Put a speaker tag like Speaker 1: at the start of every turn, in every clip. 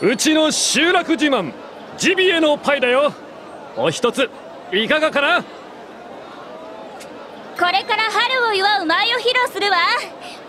Speaker 1: うちの集落自慢ジビエのパイだよお
Speaker 2: 一ついかがかなこれから春を祝う舞を披露するわ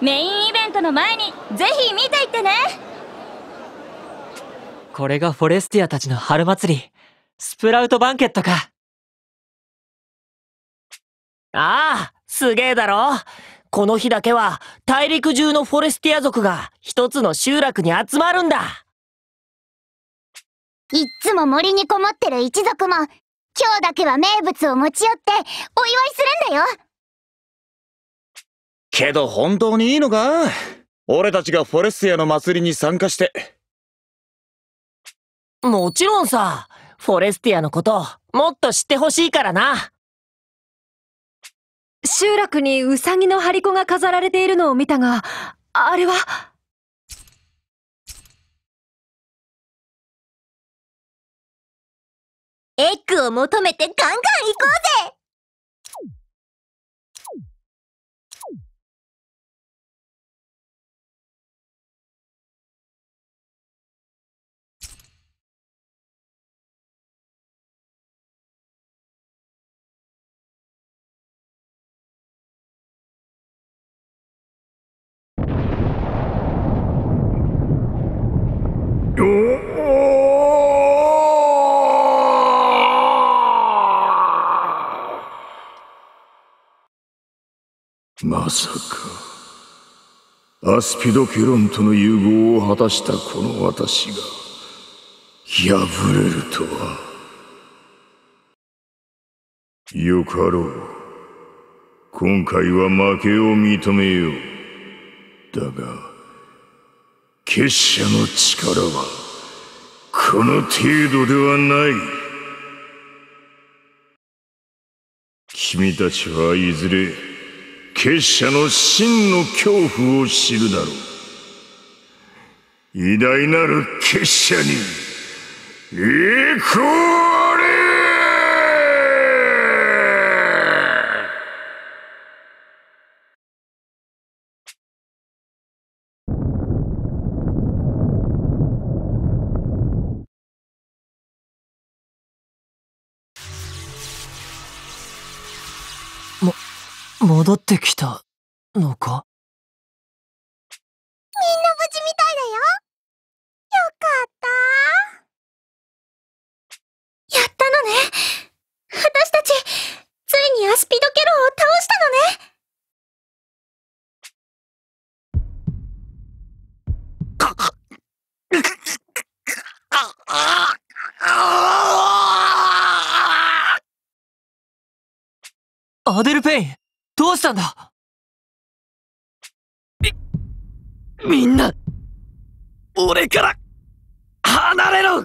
Speaker 2: メインイベントの前にぜひ見ていってねこれがフォレスティアたちの春祭りスプラウトバンケットかああすげえだろこの日だけは大陸中のフォレスティア族が一つの集落に集まる
Speaker 1: んだいっつも森にこもってる一族も、今日だけは名物を持ち寄ってお祝いするんだよ
Speaker 2: けど本当にいいのか俺たちがフォレスティアの祭りに参加して。
Speaker 1: もちろんさ、フォレスティアのこと、もっと知ってほしいからな。集落にウサギの張り子が飾られているのを見たが、あれはエッグを求めてガンガン行こうぜ
Speaker 2: よっまさかアスピドケロンとの融合を果たしたこの私が破れるとはよかろう今回は負けを認めようだが結社の力はこの程度ではない君たちはいずれ結社の真の恐怖を知るだろう偉大なる結社に栄光
Speaker 1: 戻ってきたのかみんな無事みたいだよよかったやったのね私たちついにアスピドケロを倒したのねアデル・ペインどうしたんだみ、みんな、俺から、離れろ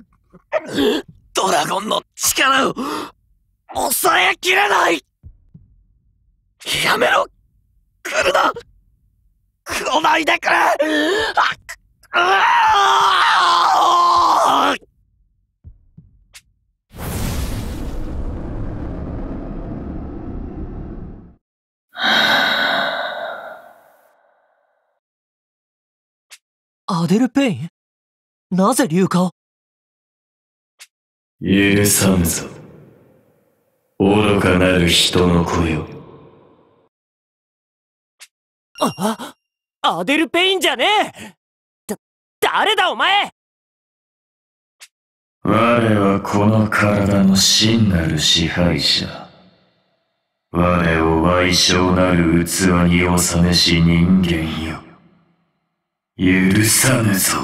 Speaker 1: ドラゴンの力を、抑えきれないやめろ来るな来ないでくれあうわアデル・ペインなぜ竜化を許さんぞ。愚かなる人の子よ。あ、アデル・ペインじゃねえだ、誰だお前我はこの体の真な
Speaker 2: る支配者。我を賠償なる器に納めし人間よ。許さぬぞ。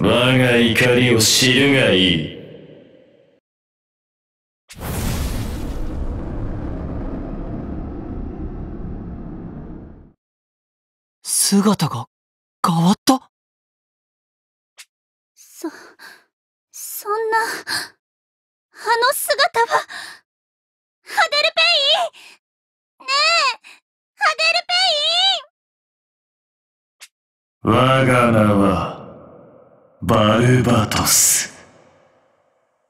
Speaker 1: 我が怒りを知るがいい。姿が変わった我が名は、バルバトス。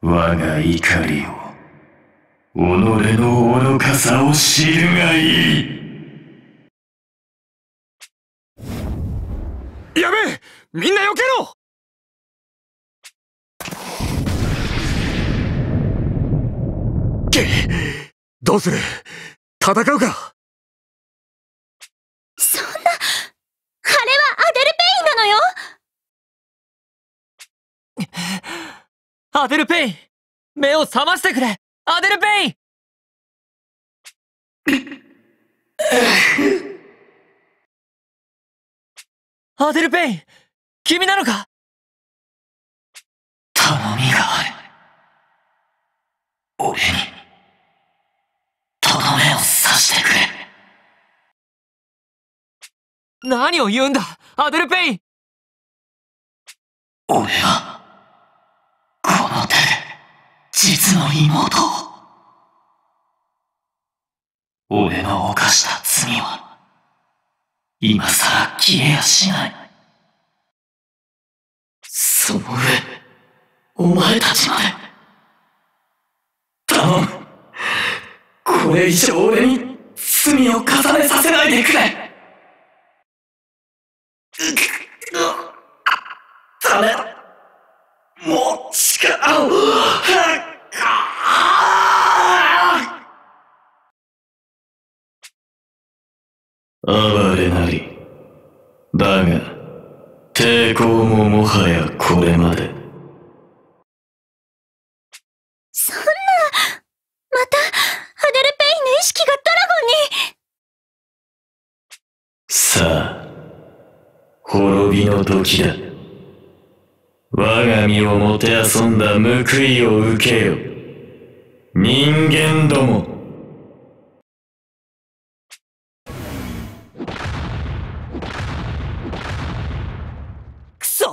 Speaker 1: 我が怒りを、己の愚かさを知るがいい。やべえみんな避けろどうする戦うかアデルペイン目を覚ましてくれアデルペインアデルペイン君なのか頼みがある俺にとどめを刺してくれ何を言うんだアデルペイン俺は実の妹俺の犯した罪は今さら消えやしないその上お前たちまで頼むこれ以上俺に罪を重ねさせないでくれはやこれまでそんなまたアデルペインの意識がドラゴンにさあ滅びの時だ我が身をもてあそんだ報いを受けよ人間ども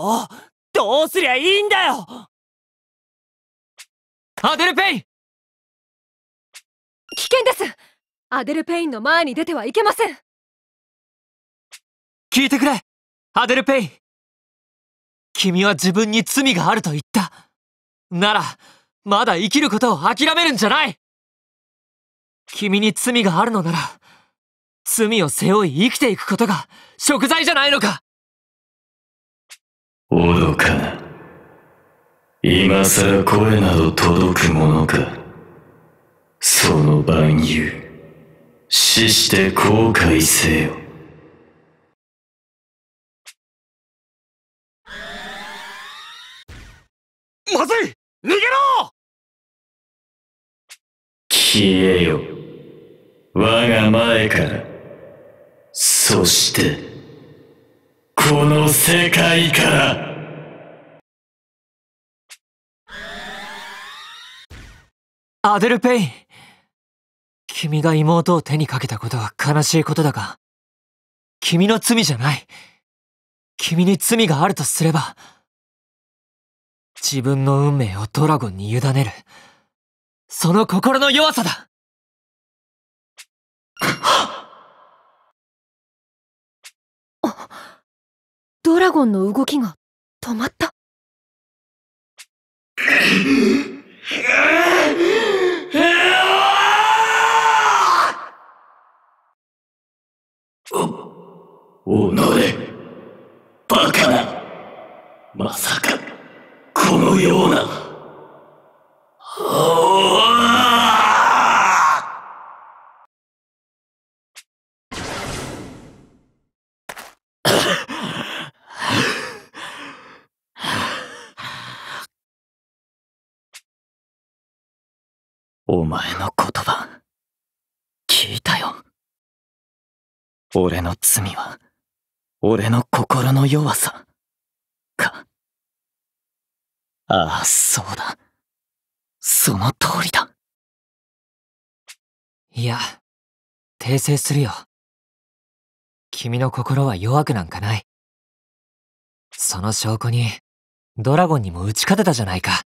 Speaker 1: をどうすりゃいいんだよアデル・ペイン危険ですアデル・ペインの前に出てはいけません聞いてくれアデル・ペイン君は自分に罪があると言ったなら
Speaker 2: まだ生きることを諦めるんじゃない君に罪があるのなら罪を背負い生きていくことが贖罪じゃないのか
Speaker 1: 愚かな。今さら声など届くものか。その万有、死して後悔せよ。まずい逃げろ消えよ。我が前から。そして。この世界から
Speaker 2: アデル・ペイン君が妹を手にかけたことは悲しいことだが、君の罪じゃない。君に罪
Speaker 1: があるとすれば、自分の運命をドラゴンに委ねる。その心の弱さだドラゴンの動きが止まった。お、おのれ、バカな。まさか、このような。俺の罪は、俺の心の弱さ、か。ああ、そうだ。その通りだ。いや、訂正するよ。君の心は弱くなんかない。その証拠に、ドラゴンにも打ち勝てたじゃないか。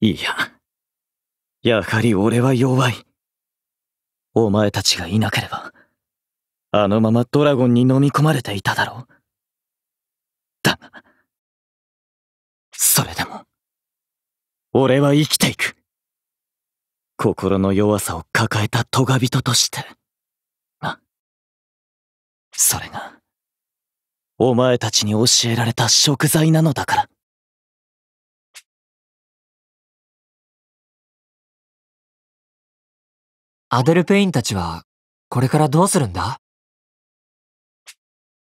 Speaker 2: いや、やはり俺は弱い。お前たちがいなければ、あのままドラゴンに飲み込まれていただろう。だが、それでも、俺は生きていく。心の弱さを抱えた咎人
Speaker 1: として。な。それが、お前たちに教えられた食材なのだから。アデルペインたちは、これからどうするんだ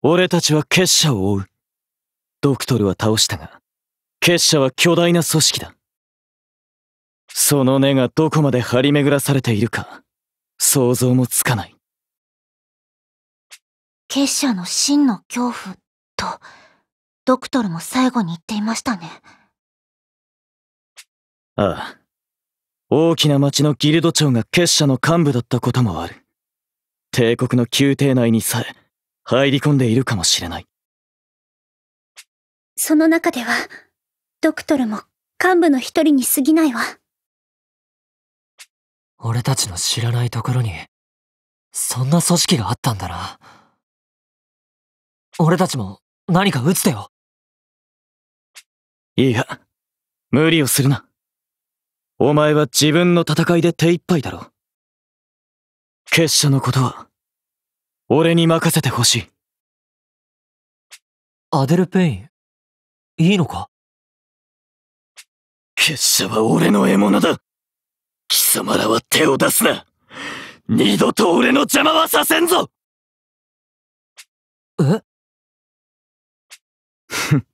Speaker 1: 俺たちは結
Speaker 2: 社を追う。ドクトルは倒したが、結社は巨大な組織だ。その根がどこまで張り巡らされているか、想像
Speaker 1: もつかない。結社の真の恐怖と、ドクトルも最後に言っていましたね。
Speaker 2: ああ。大きな町のギルド長が結社の幹部だったこともある。帝国の宮廷内にさえ、入り込んでいるかもしれない。
Speaker 1: その中では、ドクトルも幹部の一人に過ぎないわ。俺たちの知らないところに、そんな組織があったんだな。俺たちも何か打つ手よ。いや、無理をするな。
Speaker 2: お前は自分の戦いで手一杯だろ。
Speaker 1: 結社のことは、俺に任せてほしい。アデル・ペイン、いいのか結社は俺の獲物だ貴様らは手を出すな二度と俺の邪魔はさせんぞえ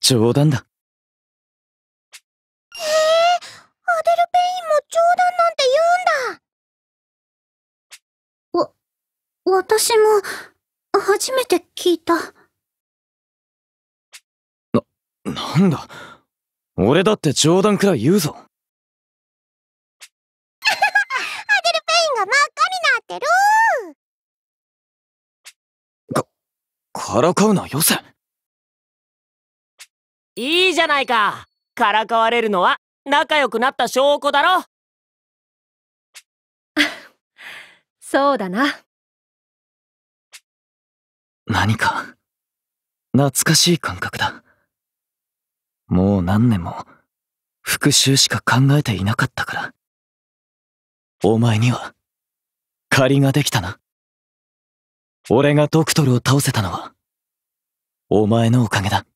Speaker 1: 冗談だ。私も、初めて聞いた。な、なんだ。俺だって冗談くらい言うぞ。アデルペインが真っ赤になってるか、からかうなよせ。いいじゃないか。からかわれるのは仲良くなった証拠だろ。そうだな。何か、懐かしい感覚だ。もう何年も、
Speaker 2: 復讐しか考えていなかったから。お前には、借りができたな。俺がドクトルを倒せたのは、
Speaker 1: お前のおかげだ。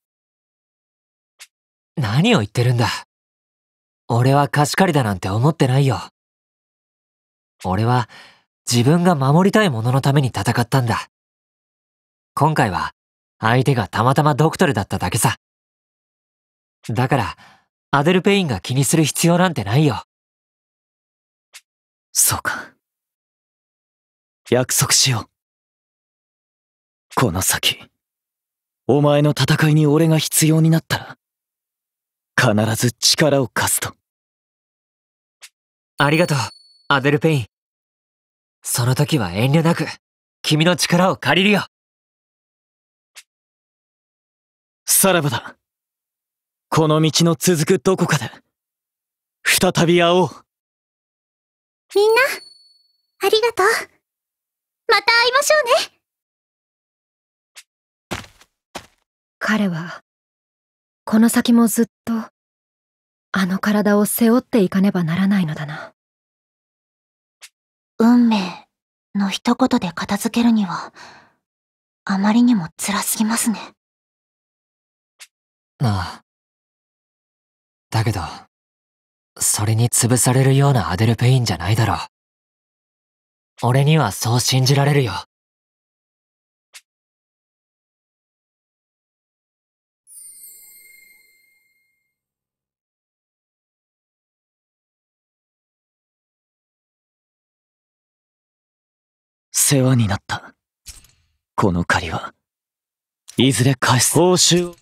Speaker 1: 何を言ってるんだ。俺は貸し借りだなんて思ってないよ。俺は
Speaker 2: 自分が守りたいもののために戦ったんだ。今回は相手がたまたまドクトルだっただけさ。だから、アデル
Speaker 1: ペインが気にする必要なんてないよ。そうか。約束しよう。この先、
Speaker 2: お前の戦いに俺が必要になったら、必ず力
Speaker 1: を貸すと。ありがとう、アデルペイン。その時は遠慮なく、君の力を借りるよ。さらばだ。この道の続くどこかで、再び会おう。みんな、ありがとう。また会いましょうね。彼は、この先もずっと、あの体を背負っていかねばならないのだな。運命の一言で片付けるには、あまりにも辛すぎますね。なあ。だけど、それに潰されるようなアデルペインじゃないだろう。俺にはそう信じられるよ。世話になった。この借りは、いずれ返す。報酬